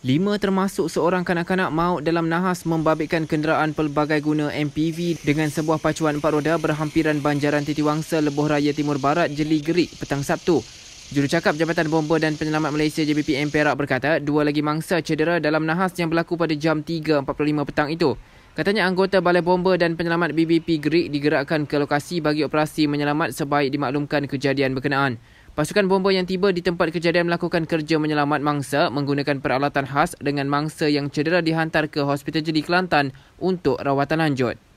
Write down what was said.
Lima termasuk seorang kanak-kanak maut dalam nahas membabitkan kenderaan pelbagai guna MPV dengan sebuah pacuan empat roda berhampiran banjaran titiwangsa Lebuh Raya Timur Barat Jeli Gerik petang Sabtu. Jurucakap Jabatan Bomba dan Penyelamat Malaysia JBPM Perak berkata dua lagi mangsa cedera dalam nahas yang berlaku pada jam 3.45 petang itu. Katanya anggota Balai Bomba dan Penyelamat BBP Gerik digerakkan ke lokasi bagi operasi menyelamat sebaik dimaklumkan kejadian berkenaan. Pasukan bomba yang tiba di tempat kejadian melakukan kerja menyelamat mangsa menggunakan peralatan khas dengan mangsa yang cedera dihantar ke Hospital Jeli Kelantan untuk rawatan lanjut.